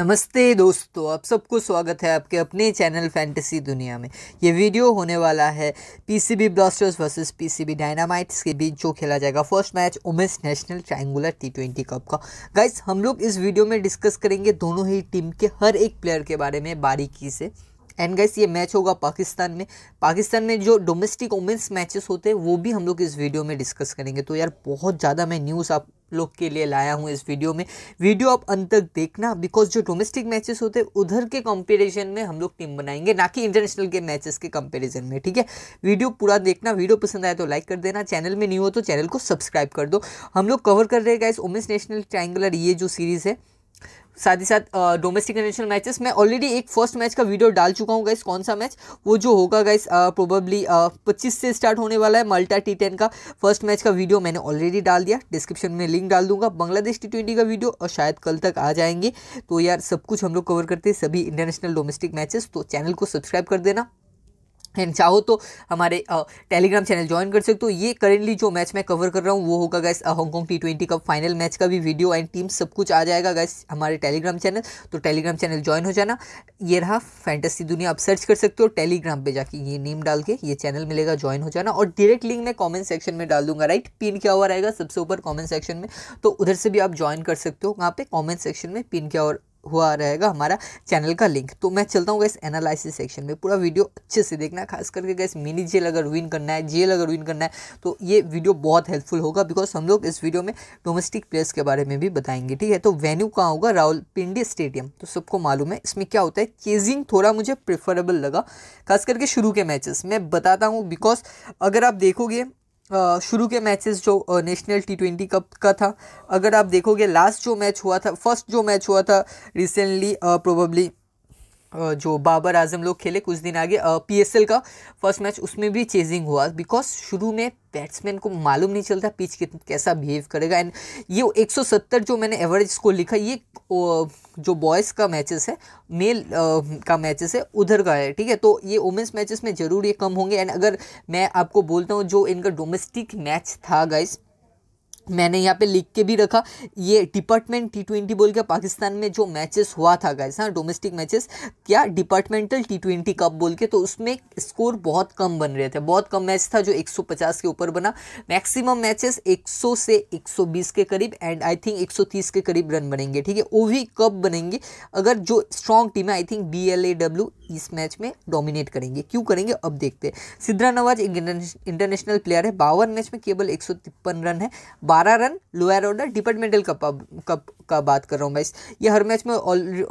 नमस्ते दोस्तों आप सबको स्वागत है आपके अपने चैनल फैंटेसी दुनिया में ये वीडियो होने वाला है PCB blasters versus PCB dynamites के बीच जो खेला जाएगा first match women's national triangular T twenty cup का गाइस हम लोग इस वीडियो में डिस्कस करेंगे दोनों ही टीम के हर एक प्लेयर के बारे में बारीकी से एंड गाइस ये मैच होगा पाकिस्तान में पाकिस्तान में जो डोमेस्टिक वुमेंस मैचेस होते हैं वो भी हम लोग इस वीडियो में डिस्कस करेंगे तो यार बहुत ज़्यादा मैं न्यूज़ आप लोग के लिए लाया हूँ इस वीडियो में वीडियो आप अंत तक देखना बिकॉज जो डोमेस्टिक मैचेस होते हैं उधर के कंपैरिजन में हम लोग टीम बनाएंगे ना कि इंटरनेशनल के मैचेस के कंपैरिजन में ठीक है वीडियो पूरा देखना वीडियो पसंद आए तो लाइक कर देना चैनल में नहीं हो तो चैनल को सब्सक्राइब कर दो हम लोग कवर कर रहे हैं गाइस ओमेंस नेशनल ट्राइंगुलर ये जो सीरीज़ है साथ ही साथ डोमेस्टिक इंटरनेशनल मैचेस मैं ऑलरेडी एक फर्स्ट मैच का वीडियो डाल चुका हूँ गाइस कौन सा मैच वो जो होगा गाइस प्रोबेबली पच्चीस से स्टार्ट होने वाला है मल्टा टी टेन का फर्स्ट मैच का वीडियो मैंने ऑलरेडी डाल दिया डिस्क्रिप्शन में लिंक डाल दूंगा बांग्लादेश टी ट्वेंटी का वीडियो और शायद कल तक आ जाएंगे तो यार सब कुछ हम लोग कवर करते हैं सभी इंटरनेशनल डोमेस्टिक मैचेस तो चैनल को सब्सक्राइब कर देना एंड चाहो तो हमारे टेलीग्राम चैनल ज्वाइन कर सकते हो ये करेंटली जो मैच मैं कवर कर रहा हूँ वो होगा guys Hong Kong T twenty cup final match का भी वीडियो एंड टीम सब कुछ आ जाएगा गैस हमारे टेलीग्राम चैनल तो टेलीग्राम चैनल ज्वाइन हो जाना ये रहा फैंटेसी दुनिया आप सर्च कर सकते हो टेलीग्राम पर जाके ये नेम डाल के ये चैनल मिलेगा ज्वाइन हो जाना और डायरेक्ट लिंक मैं कॉमेंट सेक्शन में डाल दूंगा राइट पिन क्या हुआ रहेगा सबसे ऊपर कॉमेंट सेक्शन में तो उधर से भी आप ज्वाइन कर सकते हो वहाँ पर कॉमेंट सेक्शन में पिन क्या और हुआ रहेगा हमारा चैनल का लिंक तो मैं चलता हूँ गैस एनालिसिस सेक्शन में पूरा वीडियो अच्छे से देखना खास करके गैस मिनी जेल अगर विन करना है जेल अगर विन करना है तो ये वीडियो बहुत हेल्पफुल होगा बिकॉज हम लोग इस वीडियो में डोमेस्टिक प्लेयर्स के बारे में भी बताएंगे ठीक है तो वेन्यू कहाँ होगा राहुलपिंडी स्टेडियम तो सबको मालूम है इसमें क्या होता है चेजिंग थोड़ा मुझे प्रेफरेबल लगा खास करके शुरू के मैचेस मैं बताता हूँ बिकॉज अगर आप देखोगे शुरू के मैचेस जो नेशनल टी ट्वेंटी कप का था अगर आप देखोगे लास्ट जो मैच हुआ था फर्स्ट जो मैच हुआ था रिसेंटली प्रोबेबली जो बाबर आजम लोग खेले कुछ दिन आगे पीएसएल का फर्स्ट मैच उसमें भी चेजिंग हुआ बिकॉज शुरू में बैट्समैन को मालूम नहीं चलता पिच कैसा बिहेव करेगा एंड ये 170 जो मैंने एवरेज स्कोर लिखा ये जो बॉयज़ का मैचेस है मेल का मैचेस है उधर का है ठीक है तो ये वुमेंस मैचेस में ज़रूर ये कम होंगे एंड अगर मैं आपको बोलता हूँ जो इनका डोमेस्टिक मैच था गाइज़ मैंने यहाँ पे लिख के भी रखा ये डिपार्टमेंट टी ट्वेंटी बोल के पाकिस्तान में जो मैचेस हुआ था गाइस हाँ डोमेस्टिक मैचेस क्या डिपार्टमेंटल टी ट्वेंटी कप बोल के तो उसमें स्कोर बहुत कम बन रहे थे बहुत कम मैच था जो 150 के ऊपर बना मैक्सिमम मैचेस 100 से 120 के करीब एंड आई थिंक 130 के करीब रन बनेंगे ठीक है वो भी कप बनेंगे अगर जो स्ट्रॉन्ग टीम है I think B L A W इस मैच में डोमिनेट करेंगे क्यों करेंगे अब देखते हैं सिद्धरा नवाज एक इंटरनेशनल प्लेयर है बावन मैच में केवल एक रन है बारह run lower order departmental cup cup का बात कर रहा हूँ मैं इस ये हर मैच में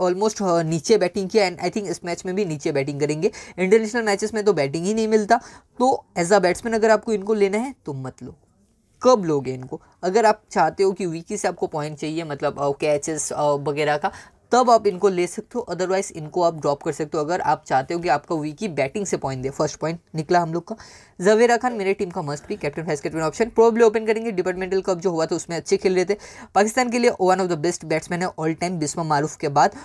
ऑलमोस्ट नीचे बैटिंग किया एंड आई थिंक इस मैच में भी नीचे बैटिंग करेंगे इंटरनेशनल मैचेस में तो बैटिंग ही नहीं मिलता तो एज अ बैट्समैन अगर आपको इनको लेना है तो मत लो कब लोगे इनको अगर आप चाहते हो कि वीकी से आपको पॉइंट चाहिए मतलब कैचेस वगैरह का तब आप इनको ले सकते हो अदरवाइज इनको आप ड्रॉप कर सकते हो अगर आप चाहते हो कि आपका वीकी बैटिंग से पॉइंट दे फर्स्ट पॉइंट निकला हम लोग का जवेरा खान मेरे टीम का मस्ट भी captain vice captain option probably open करेंगे डिपार्टमेंटल कप जो हुआ था उसमें अच्छे खेल रहे थे पाकिस्तान के लिए one of the best batsman है ऑल टाइम बिस्मा मारूफ के बाद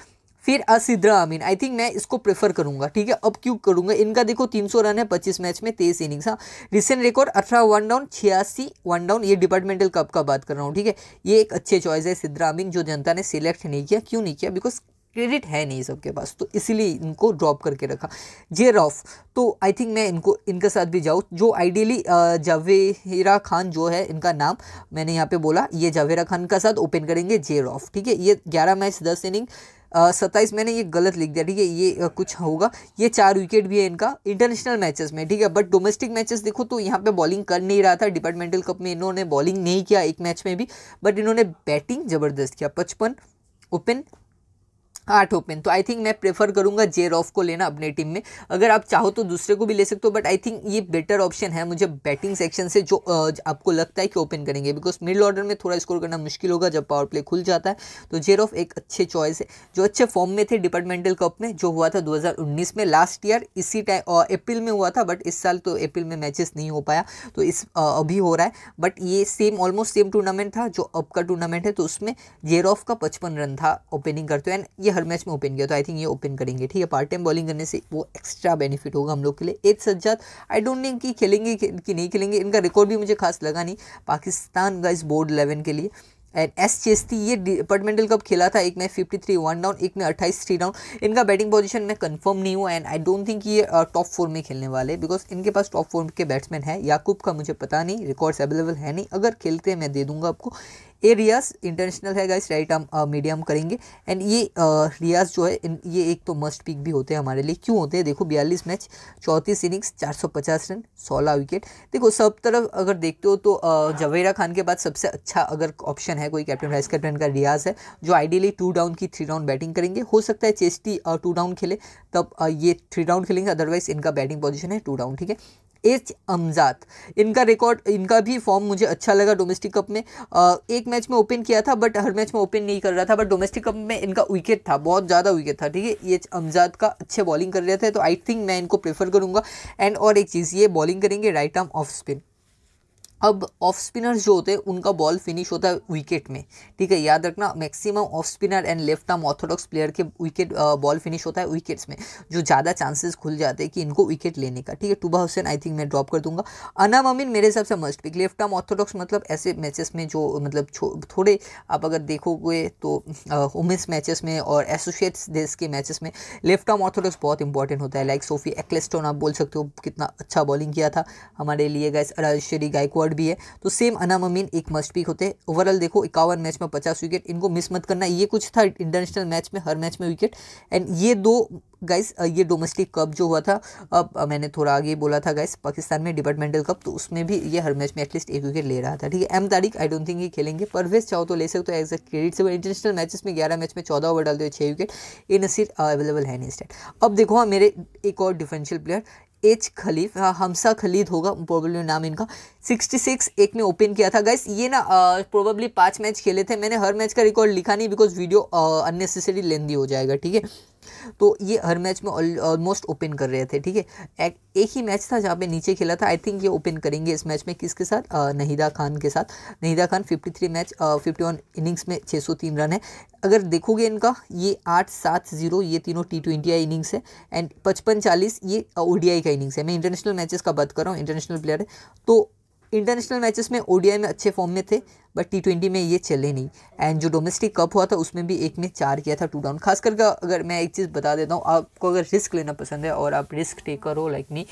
फिर असिद्रा अमीन आई थिंक मैं इसको प्रेफर करूंगा ठीक है अब क्यों करूंगा इनका देखो 300 रन है 25 मैच में तेईस इनिंग्स हाँ रिसेंट रिकॉर्ड अठारह वन डाउन छियासी वन डाउन ये डिपार्टमेंटल कप का बात कर रहा हूँ ठीक है ये एक अच्छे चॉइस है सिद्रा अमीन जो जनता ने सिलेक्ट नहीं किया क्यों नहीं किया बिकॉज क्रेडिट है नहीं सबके पास तो इसीलिए इनको ड्रॉप करके रखा जे रॉफ तो आई थिंक मैं इनको इनके साथ भी जाऊँ जो आइडियली जावेरा खान जो है इनका नाम मैंने यहाँ पे बोला ये जावेरा खान का साथ ओपन करेंगे जे रॉफ ठीक है ये ग्यारह मैच दस इनिंग सत्ताईस मैंने ये गलत लिख दिया ठीक है ये कुछ होगा ये चार विकेट भी है इनका इंटरनेशनल मैचेस में ठीक है बट डोमेस्टिक मैचेस देखो तो यहाँ पे बॉलिंग कर नहीं रहा था डिपार्टमेंटल कप में इन्होंने बॉलिंग नहीं किया एक मैच में भी बट इन्होंने बैटिंग ज़बरदस्त किया पचपन ओपन आठ हाँ, ओपन तो आई थिंक मैं प्रेफर करूंगा जे रॉफ को लेना अपने टीम में अगर आप चाहो तो दूसरे को भी ले सकते हो बट आई थिंक ये बेटर ऑप्शन है मुझे बैटिंग सेक्शन से जो आपको लगता है कि ओपन करेंगे बिकॉज मिडिल ऑर्डर में थोड़ा स्कोर करना मुश्किल होगा जब पावर प्ले खुल जाता है तो जे रॉफ एक अच्छे चॉइस है जो अच्छे फॉर्म में थे डिपार्टमेंटल कप में जो हुआ था दो में लास्ट ईयर इसी टाइम अप्रैल में हुआ था बट इस साल तो अप्रैल में मैचेस नहीं हो पाया तो इस अभी हो रहा है बट ये सेम ऑलमोस्ट सेम टूर्नामेंट था जो अब का टूर्नामेंट है तो उसमें जे रॉफ का पचपन रन था ओपनिंग करते हुए एंड ये हर मैच में ओपन किया तो आई थिंक ये ओपन करेंगे ठीक है पार्ट टाइम बॉलिंग करने से वो एक्स्ट्रा बेनिफिट होगा हम लोग के लिए एक सज्जाद आई डोंट थिंक कि खेलेंगे कि नहीं खेलेंगे इनका रिकॉर्ड भी मुझे खास लगा नहीं पाकिस्तान का इस बोर्ड इलेवन के लिए एंड एस चेस्ती ये डिपार्टमेंटल कप खेला था एक में 53 वन डाउन एक में 28 थ्री डाउन इनका बैटिंग पोजीशन में कंफर्म नहीं हुआ एंड आई डोंट थिंक ये टॉप uh, फोर में खेलने वाले बिकॉज इनके पास टॉप फोर के बैट्समैन है याकूब का मुझे पता नहीं रिकॉर्ड्स अवेलेबल है नहीं अगर खेलते मैं दे दूंगा आपको Uh, ये रियाज इंटरनेशनल है गाइस राइट हम मीडियम करेंगे एंड ये रियाज जो है ये एक तो मस्ट पिक भी होते हैं हमारे लिए क्यों होते हैं देखो बयालीस मैच चौंतीस इनिंग्स चार सौ पचास रन सोलह विकेट देखो सब तरफ अगर देखते हो तो uh, जवेरा खान के बाद सबसे अच्छा अगर ऑप्शन है कोई कैप्टन वाइस कैप्टन का रियाज है जो आइडियली टू डाउन की थ्री डाउन बैटिंग करेंगे हो सकता है चेस्टी टू डाउन खेले तब uh, ये थ्री डाउन खेलेंगे अदरवाइज इनका बैटिंग पोजिशन है टू डाउन ठीक है एच अमजात इनका रिकॉर्ड इनका भी फॉर्म मुझे अच्छा लगा डोमेस्टिक कप में आ, एक मैच में ओपन किया था बट हर मैच में ओपन नहीं कर रहा था बट डोमेस्टिक कप में इनका विकेट था बहुत ज़्यादा विकेट था ठीक है एच अमजाद का अच्छे बॉलिंग कर रहे थे तो आई थिंक मैं इनको प्रेफर करूँगा एंड और एक चीज़ ये बॉलिंग करेंगे राइट आर्म ऑफ स्पिन अब ऑफ स्पिनर्स जो होते हैं उनका बॉल फिनिश होता है विकेट में ठीक है याद रखना maximum off spinner and left arm orthodox player के विकेट बॉल फिनिश होता है विकेट्स में जो ज़्यादा चांसेस खुल जाते हैं कि इनको विकेट लेने का ठीक है टूबा हुसैन आई थिंक मैं ड्रॉप कर दूंगा अनाम अमीन मेरे हिसाब से must pick left arm orthodox मतलब ऐसे मैचेस में जो मतलब थोड़े आप अगर देखोगे तो वुमेंस मैचेस में और एसोसिएट्स डेस के मैचेस में लेफ्ट आर्म ऑर्थोडॉक्स बहुत इंपॉर्टेंट होता है लाइक सोफी एक्लेस्टोन आप बोल सकते हो कितना अच्छा बॉलिंग किया था हमारे लिए गए राजेश्वरी गायकवाड़ वर्ड भी है तो सेम अनाम अमीन एक मस्ट पिक होते हैं ओवरऑल देखो इक्यावन मैच में पचास विकेट इनको मिस मत करना ये कुछ था इंटरनेशनल मैच में हर मैच में विकेट एंड ये दो गाइस ये डोमेस्टिक कप जो हुआ था अब मैंने थोड़ा आगे बोला था गाइस पाकिस्तान में डिपार्टमेंटल कप तो उसमें भी ये हर मैच में एटलीस्ट एक विकेट ले रहा था ठीक है एम तारीख आई डोंट थिंक ये खेलेंगे परवेज चाहो तो ले सकते हो एज अ क्रेडिट से इंटरनेशनल मैचेस में ग्यारह मैच में चौदह ओवर डाल दो छः विकेट ए नसीर अवेलेबल है नहीं अब देखो हाँ मेरे एक और डिफेंशियल प्लेयर एच खलीफ हाँ, हमसा खलीद होगा प्रॉब्लम नाम इनका 66 एक ने ओपन किया था गाइस ये ना प्रोबेबली पांच मैच खेले थे मैंने हर मैच का रिकॉर्ड लिखा नहीं बिकॉज वीडियो अननेसेसरी लेंदी हो जाएगा ठीक है तो ये हर मैच में ऑलमोस्ट ओपन कर रहे थे ठीक है एक, एक ही मैच था जहाँ पे नीचे खेला था आई थिंक ये ओपन करेंगे इस मैच में किसके साथ आ, नहीदा खान के साथ नहीदा खान 53 मैच आ, 51 इनिंग्स में 603 रन है अगर देखोगे इनका ये आठ सात जीरो ये तीनों टी ट्वेंटी आई इनिंग्स है एंड पचपन चालीस ये ओडीआई का इनिंग्स है मैं इंटरनेशनल मैचेस का बात कर रहा हूँ इंटरनेशनल प्लेयर है तो इंटरनेशनल मैचेस में ओडीआई में अच्छे फॉर्म में थे बट टी ट्वेंटी में ये चले नहीं एंड जो डोमेस्टिक कप हुआ था उसमें भी एक में चार किया था टू डाउन खास करके अगर मैं एक चीज़ बता देता हूँ आपको अगर रिस्क लेना पसंद है और आप रिस्क टेकर हो लाइक मी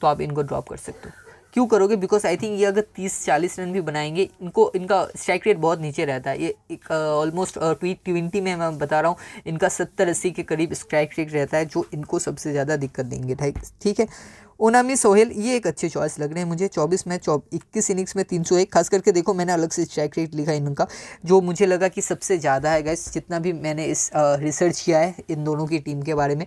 तो आप इनको ड्रॉप कर सकते हो क्यों करोगे बिकॉज आई थिंक ये अगर तीस चालीस रन भी बनाएंगे इनको इनका स्ट्राइक रेट बहुत नीचे रहता है ये एक ऑलमोस्ट ट्वी ट्वेंटी में मैं बता रहा हूँ इनका सत्तर अस्सी के करीब स्ट्राइक रेट रहता है जो इनको सबसे ज़्यादा दिक्कत देंगे ठीक है ओनामी सोहेल ये एक अच्छे चॉइस लग रहे हैं मुझे 24 मैच इक्कीस इनिंग्स में 301 खास करके देखो मैंने अलग से स्ट्राइक रेट लिखा इनका जो मुझे लगा कि सबसे ज़्यादा है गैस जितना भी मैंने इस रिसर्च किया है इन दोनों की टीम के बारे में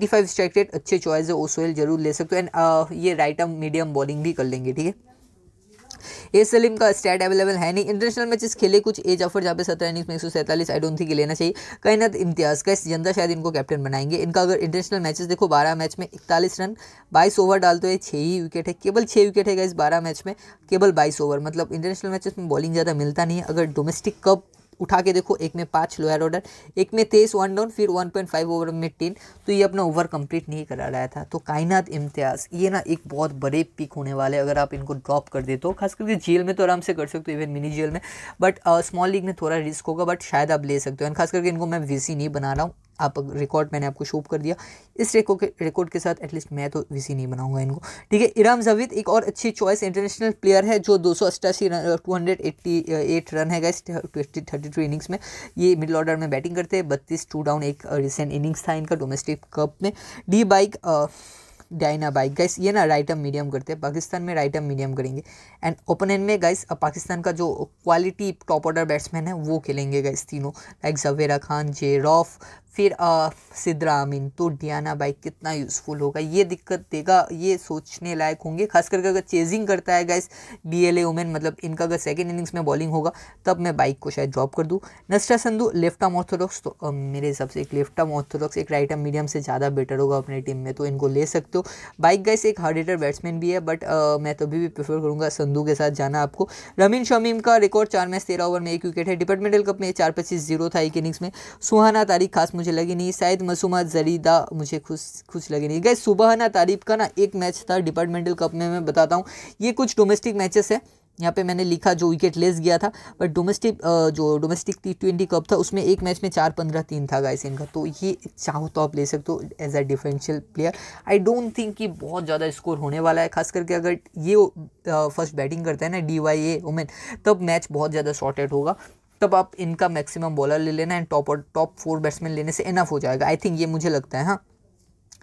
95 स्ट्राइक रेट अच्छे चॉइस है ओ सोहेल जरूर ले सकते हो एंड ये राइट आर्म मीडियम बॉलिंग भी कर लेंगे ठीक है ए सलीम का स्टैट अवेलेबल है नहीं इंटरनेशनल मैचेस खेले कुछ एज ऑफर जहाँ पे सत्रह इनिंग्स में एक सौ सैंतालीस आई डोंट थिंक लेना चाहिए कहीं ना इम्तियाज का इस जनता शायद इनको कैप्टन बनाएंगे इनका अगर इंटरनेशनल मैचेस देखो बारह मैच में इकतालीस रन बाईस ओवर तो हुए छः ही विकेट है केवल छः विकेट है इस बारह मैच में केवल बाईस ओवर मतलब इंटरनेशनल मैचेस में बॉलिंग ज़्यादा मिलता नहीं है अगर डोमेस्टिक कप उठा के देखो एक में पाँच लोअर ऑर्डर एक में तेईस वन डाउन फिर वन पॉइंट फाइव ओवर में टेन तो ये अपना ओवर कंप्लीट नहीं करा रहा था तो कायनात इम्तियाज़ ये ना एक बहुत बड़े पिक होने वाले अगर आप इनको ड्रॉप कर दे तो खास करके जेल में तो आराम से कर सकते हो इवन मिनी जेल में बट स्मॉल लीग में थोड़ा रिस्क होगा बट शायद आप ले सकते हो एंड खास करके इनको मैं वी नहीं बना रहा हूँ आप रिकॉर्ड मैंने आपको शो कर दिया इस रिकॉर्ड के रिकॉर्ड के साथ एटलीस्ट मैं तो विसी नहीं बनाऊंगा इनको ठीक है इराम जवीद एक और अच्छी चॉइस इंटरनेशनल प्लेयर है जो दो सौ अट्ठासी run two hundred eighty eight run है guys twenty thirty two innings में ये मिडिल ऑर्डर में बैटिंग करते हैं बत्तीस टू डाउन एक रिसेंट इनिंग्स था इनका डोमेस्टिक कप में डी बाइक डाइना बाइक गाइस ये ना राइट आर्म मीडियम करते हैं पाकिस्तान में राइट आर्म मीडियम करेंगे एंड ओपन एंड में गाइस पाकिस्तान का जो क्वालिटी टॉप ऑर्डर बैट्समैन है वो खेलेंगे गाइस तीनों लाइक जवेरा खान जे रॉफ फिर सिद्रामिन तो डियाना बाइक कितना यूज़फुल होगा ये दिक्कत देगा ये सोचने लायक होंगे खास करके अगर चेजिंग करता है गाइस बी एल ए मतलब इनका अगर सेकेंड इनिंग्स में बॉलिंग होगा तब मैं बाइक को शायद ड्रॉप कर दूँ Nashra Sandhu left arm orthodox तो अ, मेरे हिसाब से एक लेफ्ट आर्म ऑर्थोडॉक्स एक राइट आर्म मीडियम से ज़्यादा बेटर होगा अपने टीम में तो इनको ले सकते हो बाइक गाइस एक हार्ड हिटर बैट्समैन भी है बट मैं तो अभी भी प्रेफर करूँगा संधु के साथ जाना आपको रमीन शमीम का रिकॉर्ड चार मैच तेरह ओवर में एक विकेट है डिपार्टमेंटल कप में चार पच्चीस जीरो था एक इनिंग्स में सुहाना तारीख खास मुझे मुझे लगी नहीं शायद मसूमा जरीदा मुझे खुश खुश लगी नहीं गए सुबह ना तारीफ का ना एक मैच था डिपार्टमेंटल कप में मैं बताता हूँ ये कुछ डोमेस्टिक मैचेस है यहाँ पे मैंने लिखा जो विकेट लेस गया था बट डोमेस्टिक जो डोमेस्टिक टी ट्वेंटी कप था उसमें एक मैच में चार पंद्रह तीन था गाइस इनका तो ये चाहो तो आप ले सकते हो as a differential player I don't think कि बहुत ज़्यादा स्कोर होने वाला है खास करके अगर ये फर्स्ट बैटिंग करता है ना डी वाई ए वुमेन तब मैच बहुत ज़्यादा शॉर्टेड होगा तब आप इनका मैक्सिमम बॉलर ले लेना एंड टॉप और टॉप फोर बैट्समैन लेने से इनफ हो जाएगा आई थिंक ये मुझे लगता है हाँ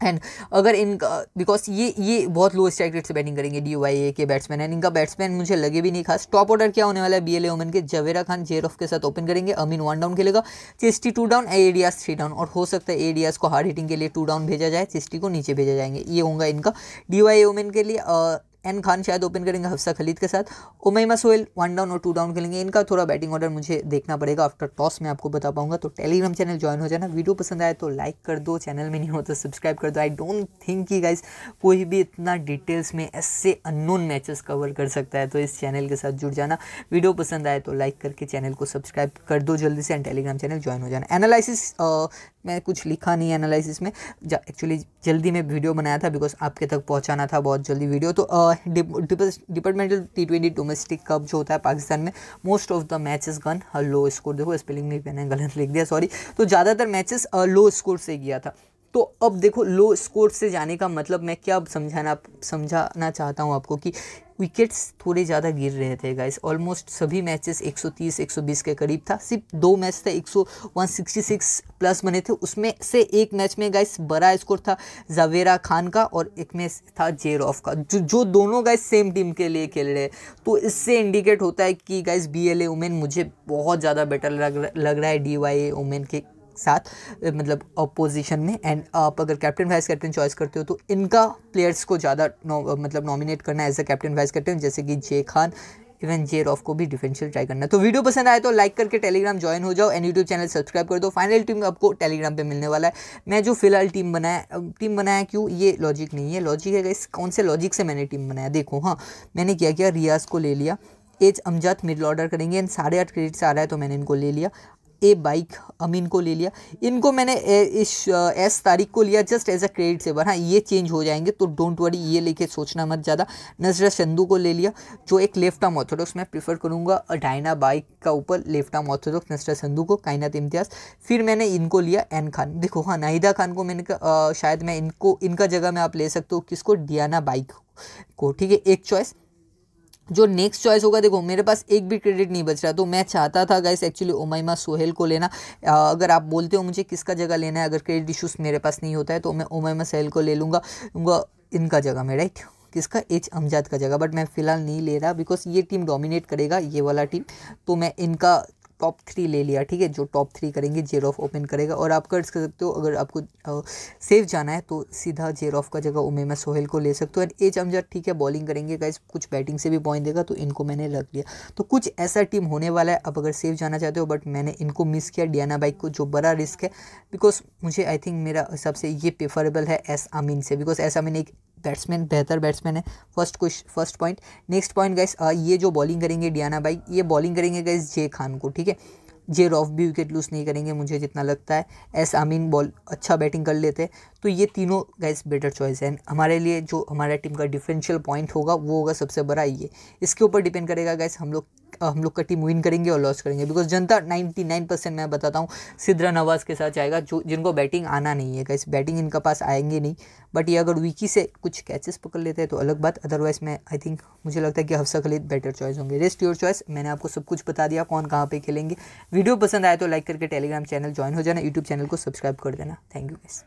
एंड अगर इनका बिकॉज ये ये बहुत लो स्ट्राइक रेट से बैटिंग करेंगे डी वाई ए के बैट्समैन एंड इनका बैट्समैन मुझे लगे भी नहीं खास टॉप ऑर्डर क्या होने वाला है बी एल ओमन के जवेरा खान जेरॉफ के साथ ओपन करेंगे अमीन वन डाउन खेलेगा चेस्टी two down A D three down और हो सकता है ए डी को हार्ड हिटिंग के लिए टू डाउन भेजा जाए चेस्टी को नीचे भेजा जाएंगे ये होगा इनका डी वाई ओमन के लिए एन खान शायद ओपन करेंगे हफ्सा खलीद के साथ उमैमा सोहेल वन डाउन और टू डाउन खेलेंगे इनका थोड़ा बैटिंग ऑर्डर मुझे देखना पड़ेगा आफ्टर टॉस में आपको बता पाऊंगा तो टेलीग्राम चैनल ज्वाइन हो जाना वीडियो पसंद आए तो लाइक कर दो चैनल में नहीं हो तो सब्सक्राइब कर दो आई डोंट थिंक कि गाइज कोई भी इतना डिटेल्स में ऐसे अननोन मैचेस कवर कर सकता है तो इस चैनल के साथ जुड़ जाना वीडियो पसंद आए तो लाइक करके चैनल को सब्सक्राइब कर दो जल्दी से एंड टेलीग्राम चैनल ज्वाइन हो जाना एनालिसिस मैं कुछ लिखा नहीं एनालिसिस में एक्चुअली जल्दी मैं वीडियो बनाया था बिकॉज आपके तक पहुँचाना था बहुत जल्दी वीडियो तो departmental T twenty domestic cup जो होता है पाकिस्तान में most of the matches gone low score देखो स्पेलिंग नहीं मैंने गलत लिख दिया सॉरी तो ज़्यादातर मैचेस लो स्कोर से गया था तो अब देखो लो स्कोर से जाने का मतलब मैं क्या समझाना समझाना चाहता हूँ आपको कि विकेट्स थोड़े ज़्यादा गिर रहे थे गाइस ऑलमोस्ट सभी मैचेस 130 120 के करीब था सिर्फ दो मैच था 166 प्लस बने थे उसमें से एक मैच में गाइस बड़ा स्कोर था जावेरा खान का और एक मैच था जेरॉफ का जो जो दोनों गाइस सेम टीम के लिए खेल रहे हैं तो इससे इंडिकेट होता है कि गाइस बी एल मुझे बहुत ज़्यादा बेटर लग लग रहा है डी वाई के साथ मतलब अपोजिशन में एंड आप अगर कैप्टन वाइस कैप्टन चॉइस करते हो तो इनका प्लेयर्स को ज़्यादा मतलब नॉमिनेट करना as a captain vice captain जैसे कि J Khan even J Rauf को भी डिफेंशियल ट्राई करना तो वीडियो पसंद आए तो लाइक करके टेलीग्राम ज्वाइन हो जाओ एंड यूट्यूब चैनल सब्सक्राइब कर दो फाइनल टीम आपको टेलीग्राम पे मिलने वाला है मैं जो फिलहाल टीम बनाया टीम बनाया क्यों ये लॉजिक नहीं है लॉजिक है इस कौन से लॉजिक से मैंने टीम बनाया देखो हाँ मैंने क्या किया रियाज को ले लिया एज अमजात मिडल ऑर्डर करेंगे एंड साढ़े आठ क्रेडिट से आ रहा है तो मैंने इनको ले लिया ए बाइक अमीन को ले लिया इनको मैंने ए, इस एस तारीख को लिया just as a credit saver हाँ ये चेंज हो जाएंगे तो डोंट वरी ये लेके सोचना मत ज़्यादा नजरा चंदू को ले लिया जो एक लेफ्ट आर्म ऑर्थोडॉक्स मैं प्रीफर करूँगा डायना बाइक का ऊपर लेफ्ट आर्म ऑर्थोडॉक्स नजर चंदू को कायनात इम्तियाज़ फिर मैंने इनको लिया एन खान देखो हाँ नाहिदा खान को मैंने शायद मैं इनको इनका जगह में आप ले सकते हो किसको डियाना बाइक को ठीक है एक चॉइस जो नेक्स्ट चॉइस होगा देखो मेरे पास एक भी क्रेडिट नहीं बच रहा तो मैं चाहता था गाइस एक्चुअली ओमाइमा सोहेल को लेना अगर आप बोलते हो मुझे किसका जगह लेना है अगर क्रेडिट इशूज़ मेरे पास नहीं होता है तो मैं ओमाइमा सोहेल को ले लूँगा इनका जगह में राइट किसका एच अमजाद का जगह बट मैं फ़िलहाल नहीं ले रहा बिकॉज ये टीम डोमिनेट करेगा ये वाला टीम तो मैं इनका टॉप थ्री ले लिया ठीक है जो टॉप थ्री करेंगे जेर ऑफ ओपन करेगा और आप कर सकते हो अगर आपको सेफ जाना है तो सीधा जेर ऑफ का जगह उमेमा सोहेल को ले सकते हो एंड एच अमजद ठीक है बॉलिंग करेंगे गाइज कुछ बैटिंग से भी पॉइंट देगा तो इनको मैंने रख लिया तो कुछ ऐसा टीम होने वाला है अब अगर सेफ जाना चाहते हो बट मैंने इनको मिस किया डियाना बाइक को जो बड़ा रिस्क है बिकॉज मुझे आई थिंक मेरा हिसाब से ये प्रेफरेबल है एस आमीन से बिकॉज एस आमीन एक बैट्समैन बेहतर बैट्समैन है फर्स्ट कुछ first point next point guys ये जो बॉलिंग करेंगे डियाना भाई ये बॉलिंग करेंगे गैस जे खान को ठीक है जे रॉफ भी विकेट लूज नहीं करेंगे मुझे जितना लगता है एस आमीन बॉल अच्छा बैटिंग कर लेते हैं तो ये तीनों गैस बेटर चॉइस है हमारे लिए जो हमारा टीम का डिफरेंशियल पॉइंट होगा वो होगा सबसे बड़ा ये इसके ऊपर डिपेंड करेगा गैस हम लोग हम लोग का टीम विन करेंगे और लॉस करेंगे बिकॉज जनता नाइन्टी नाइन परसेंट मैं बताता हूँ सिद्रा नवाज के साथ जाएगा जो जिनको बैटिंग आना नहीं है कैसे बैटिंग इनके पास आएंगे नहीं बट ये अगर विकी से कुछ कैचेस पकड़ लेते हैं तो अलग बात अदरवाइज मैं आई थिंक मुझे लगता है कि हफ्सा खलीद बेटर चॉइस होंगे रेस्ट योर चॉइस मैंने आपको सब कुछ बता दिया कौन कहाँ पर खेलेंगे वीडियो पसंद आए तो लाइक करके टेलीग्राम चैनल ज्वाइन हो जाना यूट्यूब चैनल को सब्सक्राइब कर देना थैंक यू गैस